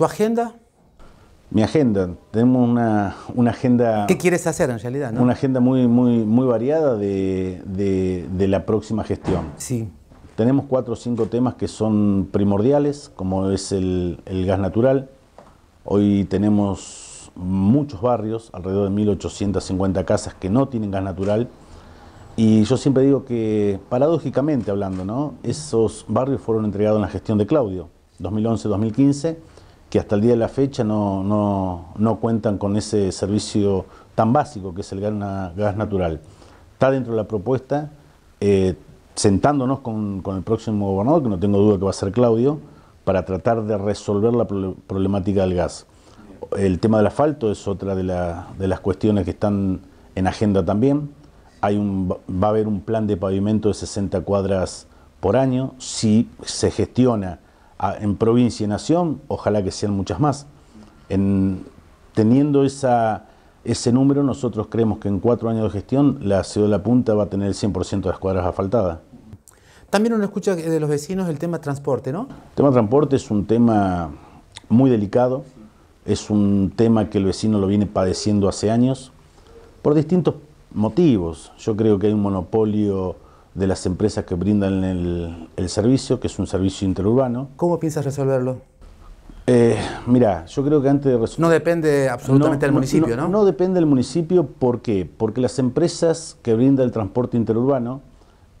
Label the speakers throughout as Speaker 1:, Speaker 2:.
Speaker 1: ¿Tu agenda? Mi agenda, tenemos una, agenda... ¿Qué quieres hacer en realidad? Una agenda muy, muy, muy variada de, la próxima gestión. Sí. Tenemos cuatro o cinco temas que son primordiales, como es el, gas natural. Hoy tenemos muchos barrios, alrededor de 1.850 casas que no tienen gas natural. Y yo siempre digo que, paradójicamente hablando, ¿no? esos barrios fueron entregados en la gestión de Claudio, 2011-2015 que hasta el día de la fecha no, cuentan con ese servicio tan básico que es el gas, natural. Está dentro de la propuesta, eh, sentándonos con, el próximo gobernador, que no tengo duda que va a ser Claudio, para tratar de resolver la problemática del gas. El tema del asfalto es otra de, las cuestiones que están en agenda también. Hay un, va a haber un plan de pavimento de 60 cuadras por año. Si se gestiona en provincia y nación, ojalá que sean muchas más. En, teniendo esa, ese número, nosotros creemos que en cuatro años de gestión la ciudad e de La Punta va a tener el 100% de las cuadras asfaltadas. También uno escucha de los vecinos el tema transporte, ¿no? El tema transporte es un tema muy delicado, es un tema que el vecino lo viene padeciendo hace años por distintos motivos. Yo creo que hay un monopolio de las empresas que brindan el, servicio, que es un servicio interurbano. ¿Cómo piensas resolverlo? Eh, mira, yo creo que antes de No depende absolutamente del municipio, no, ¿no? depende del municipio, ¿por qué? Porque las empresas que brindan el transporte interurbano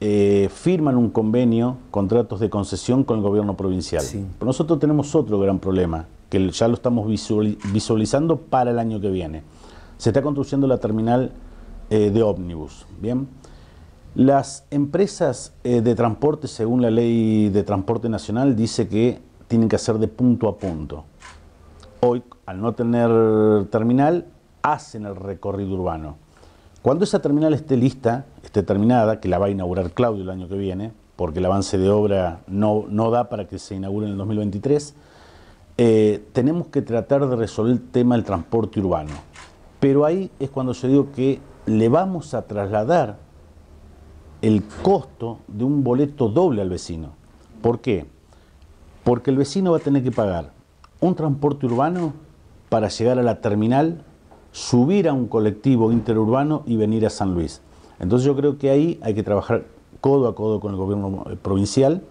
Speaker 1: eh, firman un convenio, contratos de concesión con el gobierno provincial. nosotros tenemos otro gran problema, que ya lo estamos visualizando para el año que viene. Se está construyendo la terminal eh, de ómnibus, ¿bien? Las empresas eh, de transporte, según la ley de transporte nacional, dice que tienen que hacer de punto a punto. Hoy, al no tener terminal, hacen el recorrido urbano. Cuando esa terminal esté lista, esté terminada, que la va a inaugurar Claudio el año que viene, porque el avance de obra no, no da para que se inaugure en el 2023, eh, tenemos que tratar de resolver el tema del transporte urbano. Pero ahí es cuando yo digo que le vamos a trasladar el costo de un boleto doble al vecino. ¿Por qué? Porque el vecino va a tener que pagar un transporte urbano para llegar a la terminal, subir a un colectivo interurbano y venir a San Luis. Entonces yo creo que ahí hay que trabajar codo a codo con el gobierno eh, provincial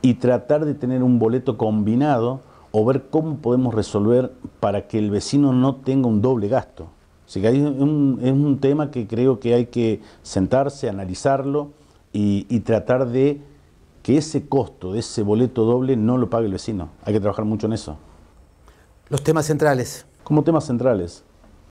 Speaker 1: y tratar de tener un boleto combinado o ver cómo podemos resolver para que el vecino no tenga un doble gasto. Así que un, es un tema que creo que hay que sentarse, analizarlo y, y tratar de que ese costo de ese boleto doble no lo pague el vecino. Hay que trabajar mucho en eso. Los temas centrales. Como temas centrales.